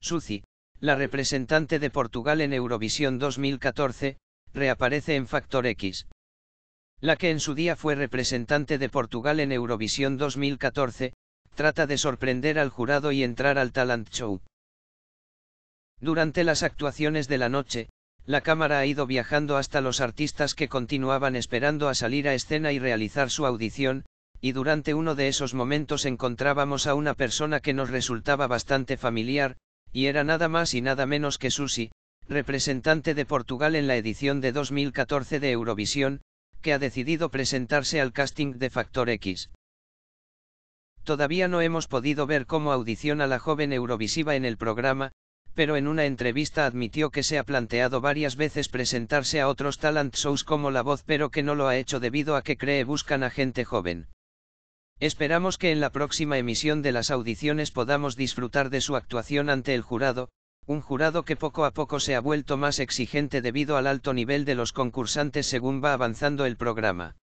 Suzy, la representante de Portugal en Eurovisión 2014, reaparece en Factor X. La que en su día fue representante de Portugal en Eurovisión 2014, trata de sorprender al jurado y entrar al talent show. Durante las actuaciones de la noche, la cámara ha ido viajando hasta los artistas que continuaban esperando a salir a escena y realizar su audición, y durante uno de esos momentos encontrábamos a una persona que nos resultaba bastante familiar, y era nada más y nada menos que Susi, representante de Portugal en la edición de 2014 de Eurovisión, que ha decidido presentarse al casting de Factor X. Todavía no hemos podido ver cómo audiciona la joven Eurovisiva en el programa, pero en una entrevista admitió que se ha planteado varias veces presentarse a otros talent shows como La Voz pero que no lo ha hecho debido a que cree buscan a gente joven. Esperamos que en la próxima emisión de las audiciones podamos disfrutar de su actuación ante el jurado, un jurado que poco a poco se ha vuelto más exigente debido al alto nivel de los concursantes según va avanzando el programa.